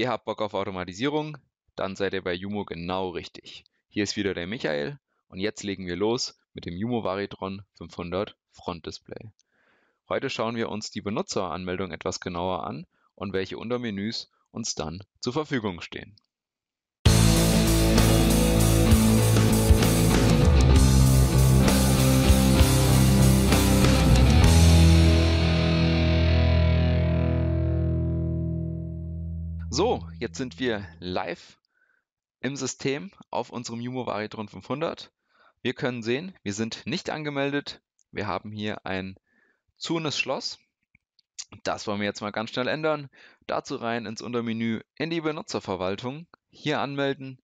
Ihr habt Bock auf Automatisierung? Dann seid ihr bei Jumo genau richtig. Hier ist wieder der Michael und jetzt legen wir los mit dem Jumo Varitron 500 Front Display. Heute schauen wir uns die Benutzeranmeldung etwas genauer an und welche Untermenüs uns dann zur Verfügung stehen. So, jetzt sind wir live im System auf unserem Jumo Varitron 500. Wir können sehen, wir sind nicht angemeldet. Wir haben hier ein zunes Schloss. Das wollen wir jetzt mal ganz schnell ändern. Dazu rein ins Untermenü in die Benutzerverwaltung. Hier anmelden.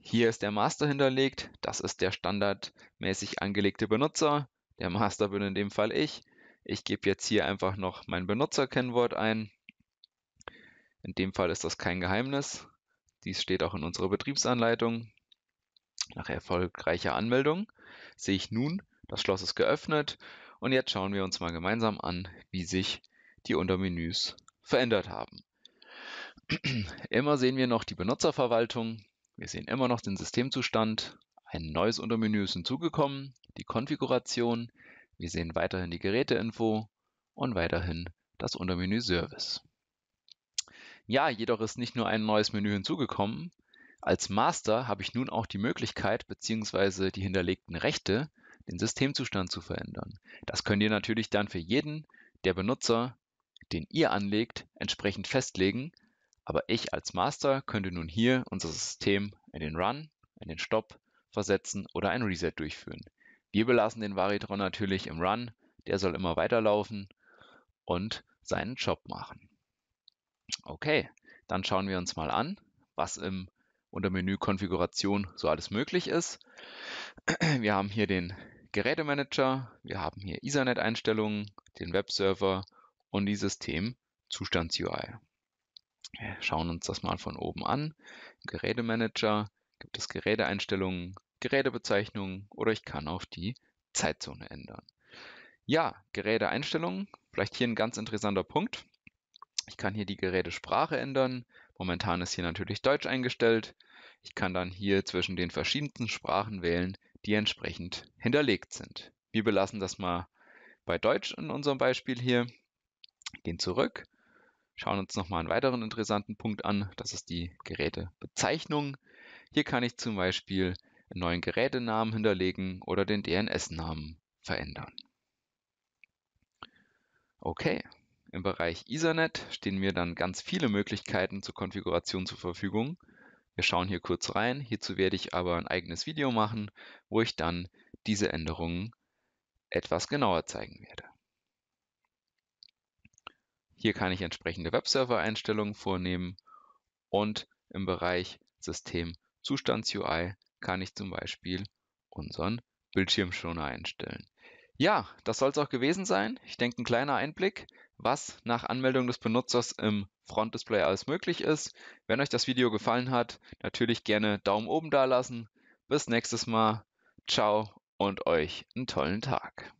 Hier ist der Master hinterlegt. Das ist der standardmäßig angelegte Benutzer. Der Master bin in dem Fall ich. Ich gebe jetzt hier einfach noch mein Benutzerkennwort ein. In dem Fall ist das kein Geheimnis. Dies steht auch in unserer Betriebsanleitung. Nach erfolgreicher Anmeldung sehe ich nun, das Schloss ist geöffnet und jetzt schauen wir uns mal gemeinsam an, wie sich die Untermenüs verändert haben. immer sehen wir noch die Benutzerverwaltung, wir sehen immer noch den Systemzustand, ein neues Untermenü ist hinzugekommen, die Konfiguration, wir sehen weiterhin die Geräteinfo und weiterhin das Untermenü Service. Ja, jedoch ist nicht nur ein neues Menü hinzugekommen. Als Master habe ich nun auch die Möglichkeit bzw. die hinterlegten Rechte, den Systemzustand zu verändern. Das könnt ihr natürlich dann für jeden der Benutzer, den ihr anlegt, entsprechend festlegen. Aber ich als Master könnte nun hier unser System in den Run, in den Stop versetzen oder ein Reset durchführen. Wir belassen den Varitron natürlich im Run, der soll immer weiterlaufen und seinen Job machen. Okay, dann schauen wir uns mal an, was im unter Menü Konfiguration so alles möglich ist. Wir haben hier den Gerätemanager, wir haben hier Ethernet-Einstellungen, den Webserver und die System-Zustands-UI. Wir schauen uns das mal von oben an. Im Gerätemanager gibt es Geräteeinstellungen, Gerätebezeichnungen oder ich kann auch die Zeitzone ändern. Ja, Geräteeinstellungen, vielleicht hier ein ganz interessanter Punkt. Ich kann hier die Gerätesprache ändern. Momentan ist hier natürlich Deutsch eingestellt. Ich kann dann hier zwischen den verschiedensten Sprachen wählen, die entsprechend hinterlegt sind. Wir belassen das mal bei Deutsch in unserem Beispiel hier. Gehen zurück, schauen uns nochmal einen weiteren interessanten Punkt an. Das ist die Gerätebezeichnung. Hier kann ich zum Beispiel einen neuen Gerätenamen hinterlegen oder den DNS-Namen verändern. Okay, im Bereich Ethernet stehen mir dann ganz viele Möglichkeiten zur Konfiguration zur Verfügung. Wir schauen hier kurz rein. Hierzu werde ich aber ein eigenes Video machen, wo ich dann diese Änderungen etwas genauer zeigen werde. Hier kann ich entsprechende Webserver-Einstellungen vornehmen und im Bereich System Zustands-UI kann ich zum Beispiel unseren Bildschirmschoner einstellen. Ja, das soll es auch gewesen sein. Ich denke, ein kleiner Einblick was nach Anmeldung des Benutzers im Frontdisplay alles möglich ist. Wenn euch das Video gefallen hat, natürlich gerne Daumen oben dalassen. Bis nächstes Mal. Ciao und euch einen tollen Tag.